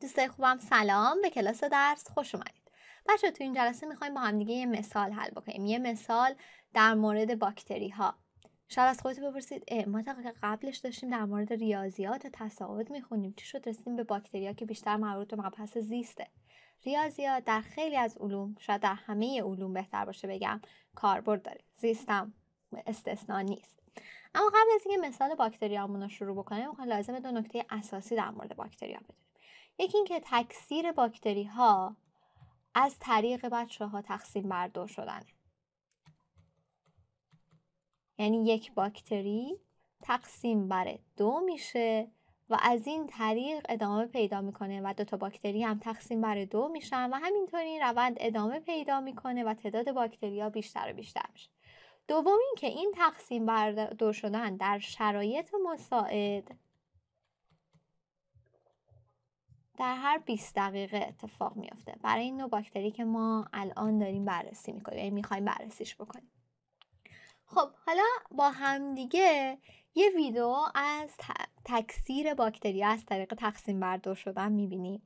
دوستای خوبم سلام به کلاس درس خوش اومدید بچه تو این جلسه میخوایم با همدیگه یه مثال حل بکنیم یه مثال در مورد باکتری ها شاید از خودتون بپرسید ما تا قبلش داشتیم در مورد ریاضیات و تصاعد میخونیم چی شد رسیدیم به ها که بیشتر مربوط به مبحث زیسته ریاضیات در خیلی از علوم شاید در همه علوم بهتر باشه بگم کاربرد داره زیستم استثنا نیست اما قبل از اینکه مثال باکتریامون رو شروع بکنیم لازم دو نکته اساسی در مورد باکتریا بدونیم یکی اینکه تکثیر باکتری ها از طریق بچه ها تقسیم بر دو شدنه یعنی یک باکتری تقسیم بر دو میشه و از این طریق ادامه پیدا میکنه و دو تا باکتری هم تقسیم بر دو میشن و همینطور این روند ادامه پیدا میکنه و تعداد باکتری ها بیشتر و بیشتر میشه دوم اینکه این تقسیم بر دو شدن در شرایط مساعد در هر 20 دقیقه اتفاق میافته برای این نوع باکتری که ما الان داریم بررسی میکنیم یعنی میخوایم بررسیش بکنیم خب حالا با همدیگه یه ویدیو از تکثیر باکتری از طریق تقسیم بر دو شدن میبینیم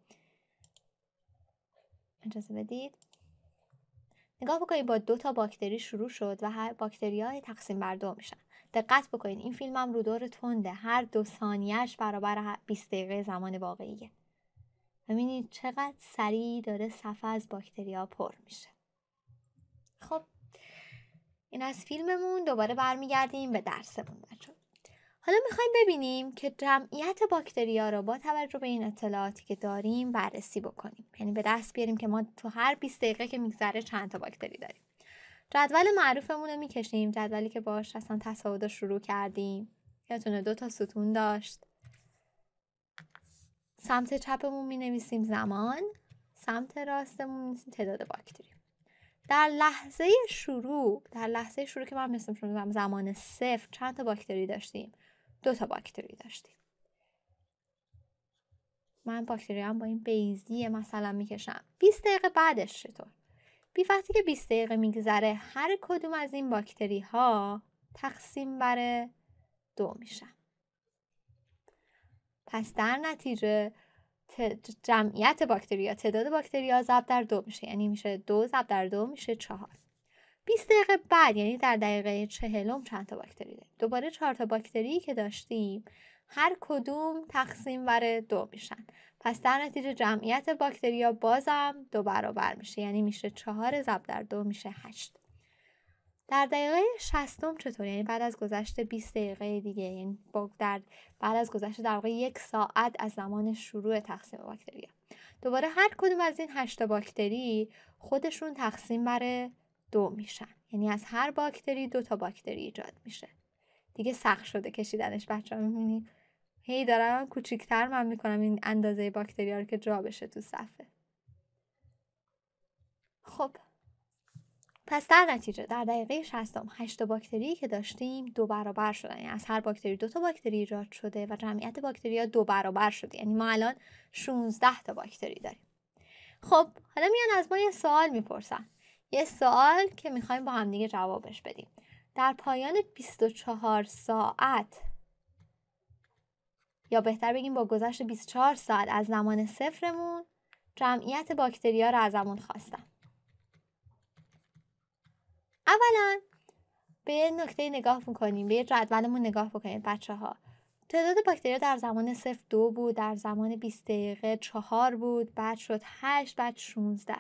اجازه بدید نگاه بکنید با دو تا باکتری شروع شد و هر باکتری های تقسیم بر دو میشن دقت بکنید این فیلم هم رو دور تنده هر دو ثانیهش برابر 20 دقیقه زمان واقعیه ببینید چقدر سریع داره صفحه از باکتریا پر میشه خب این از فیلممون دوباره برمیگردیم به درسمون بچه حالا میخوایم ببینیم که جمعیت باکتریا رو با توجه به این اطلاعاتی که داریم بررسی بکنیم یعنی به دست بیاریم که ما تو هر 20 دقیقه که میگذره چند تا باکتری داریم جدول معروفمون رو میکشیم جدولی که باش اصلا تصاعد شروع کردیم یادتونه دو تا ستون داشت سمت چپمون می نویسیم زمان سمت راستمون می نویسیم تعداد باکتری در لحظه شروع در لحظه شروع که من مثل شما زمان صفر چند تا باکتری داشتیم دو تا باکتری داشتیم من باکتری هم با این بیزی مثلا میکشم 20 دقیقه بعدش چطور بی وقتی که 20 دقیقه میگذره هر کدوم از این باکتری ها تقسیم بره دو میشن پس در نتیجه جمعیت باکتریا تعداد باکتریا ضرب در دو میشه یعنی میشه دو ضرب در دو میشه چهار 20 دقیقه بعد یعنی در دقیقه چهلم چند تا باکتری داریم دوباره چهار تا باکتری که داشتیم هر کدوم تقسیم بر دو میشن پس در نتیجه جمعیت باکتریا بازم دو برابر میشه یعنی میشه چهار ضرب در دو میشه هشت در دقیقه شستم چطور یعنی بعد از گذشت 20 دقیقه دیگه یعنی در بعد از گذشت در واقع یک ساعت از زمان شروع تقسیم باکتریا دوباره هر کدوم از این هشت باکتری خودشون تقسیم بر دو میشن یعنی از هر باکتری دو تا باکتری ایجاد میشه دیگه سخت شده کشیدنش بچه ها میبینی هی دارم کوچیکتر من میکنم این اندازه باکتری ها رو که جا بشه تو صفحه خب پس در نتیجه در دقیقه 60 8 باکتری که داشتیم دو برابر شدن یعنی از هر باکتری دو تا باکتری ایجاد شده و جمعیت باکتری دو برابر شده یعنی ما الان 16 تا باکتری داریم خب حالا میان از ما یه سوال میپرسن یه سوال که میخوایم با هم دیگه جوابش بدیم در پایان 24 ساعت یا بهتر بگیم با گذشت 24 ساعت از زمان صفرمون جمعیت باکتریا رو ازمون خواستم اولا به یه نکته نگاه میکنیم به یه جدولمون نگاه بکنید بچه ها تعداد باکتری در زمان صفر دو بود در زمان 20 دقیقه چهار بود بعد شد هشت بعد 16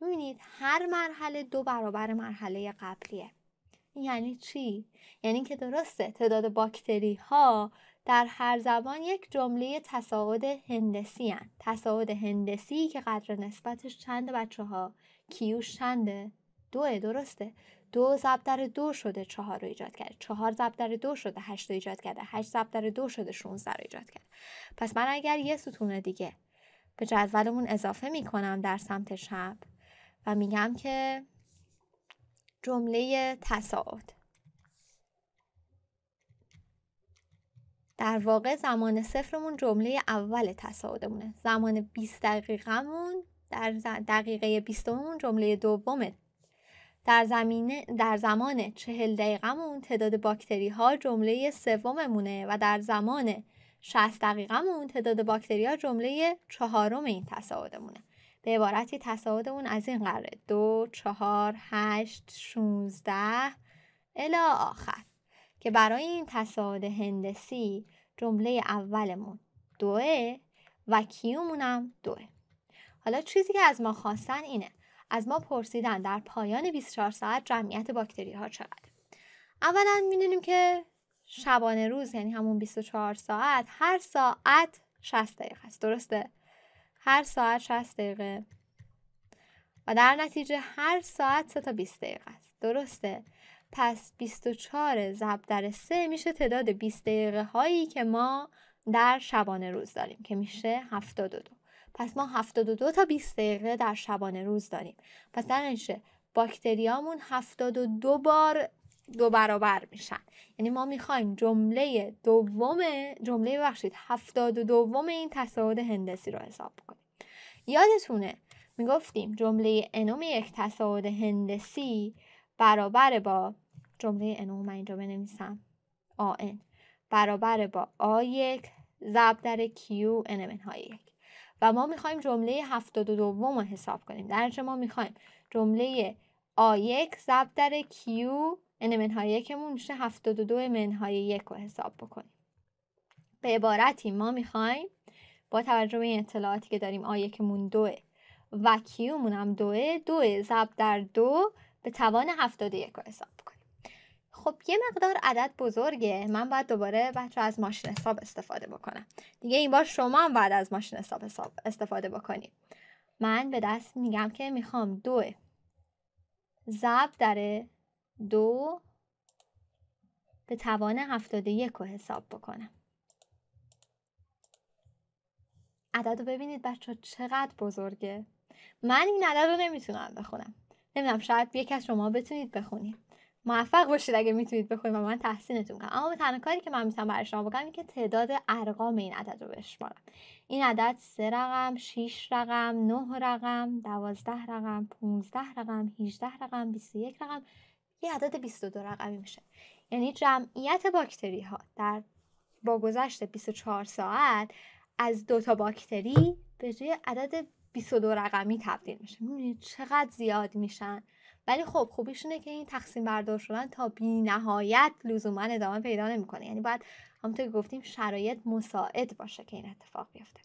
میبینید هر مرحله دو برابر مرحله قبلیه یعنی چی؟ یعنی که درسته تعداد باکتری ها در هر زبان یک جمله تصاعد هندسی هن. تصاعد هندسی که قدر نسبتش چند بچه ها؟ کیوش چنده؟ دوه درسته دو ضرب در دو شده چهار رو ایجاد کرده چهار ضرب در دو شده هشت رو ایجاد کرده هشت ضرب در دو شده 16 رو ایجاد کرده پس من اگر یه ستون دیگه به جدولمون اضافه میکنم در سمت شب و میگم که جمله تساعد در واقع زمان صفرمون جمله اول تصاعدمونه زمان 20 دقیقهمون در دقیقه 20 جمله دوم در, زمینه در زمان چهل دقیقمون تعداد باکتری ها جمله سوممونه و در زمان 60 دقیقمون تعداد باکتری ها جمله چهارم این تصاعدمونه به عبارتی تصاعدمون از این قراره دو چهار هشت شونزده الا آخر که برای این تصاعد هندسی جمله اولمون دوه و کیومونم دوه حالا چیزی که از ما خواستن اینه از ما پرسیدن در پایان 24 ساعت جمعیت باکتری ها چقدر اولا میدونیم که شبانه روز یعنی همون 24 ساعت هر ساعت 60 دقیقه است درسته هر ساعت 60 دقیقه و در نتیجه هر ساعت 3 تا 20 دقیقه است درسته پس 24 ضرب در 3 میشه تعداد 20 دقیقه هایی که ما در شبانه روز داریم که میشه 72 پس ما 72 تا 20 دقیقه در شبانه روز داریم پس در نتیجه باکتریامون 72 بار دو برابر میشن یعنی ما میخوایم جمله دوم جمله بخشید هفتاد و دوم این تصاعد هندسی رو حساب کنیم یادتونه میگفتیم جمله انوم یک تصاعد هندسی برابر با جمله انوم من اینجا بنویسم آن برابر با آ یک ضرب در کیو انمن های یک و ما میخوایم جمله 72 و دوم رو حساب کنیم در اینجا ما میخوایم جمله A1 ضرب در Q n منهای یکمون میشه 72 منهای یک رو حساب بکنیم به عبارتی ما میخوایم با توجه به این اطلاعاتی که داریم آ یکمون دوه و کیومون هم دوه دوه ضرب در دو به توان یک رو حساب خب یه مقدار عدد بزرگه من باید دوباره بچه از ماشین حساب استفاده بکنم دیگه این بار شما هم باید از ماشین حساب استفاده بکنید من به دست میگم که میخوام دو ضرب در دو به توان هفتاد یک رو حساب بکنم عدد رو ببینید بچه چقدر بزرگه من این عدد رو نمیتونم بخونم نمیدونم شاید یک از شما بتونید بخونید موفق باشید اگه میتونید بخونید و من تحسینتون کنم اما تنها کاری که من میتونم برای شما بکنم این که تعداد ارقام این عدد رو بشمارم این عدد سه رقم 6 رقم 9 رقم 12 رقم 15 رقم 18 رقم 21 رقم یه عدد 22 رقمی میشه یعنی جمعیت باکتری ها در با گذشت 24 ساعت از دو تا باکتری به جای عدد 22 رقمی تبدیل میشه میبینید چقدر زیاد میشن ولی خب خوبیش اینه که این تقسیم بردار شدن تا بی نهایت لزوما ادامه پیدا نمیکنه یعنی باید همونطور که گفتیم شرایط مساعد باشه که این اتفاق بیفته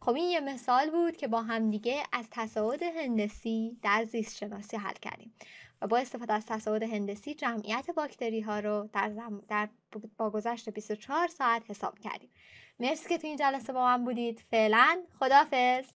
خب این یه مثال بود که با همدیگه از تصاعد هندسی در زیست شناسی حل کردیم و با استفاده از تصاعد هندسی جمعیت باکتری ها رو در, زم... در با گذشت 24 ساعت حساب کردیم مرسی که تو این جلسه با من بودید فعلا خدافز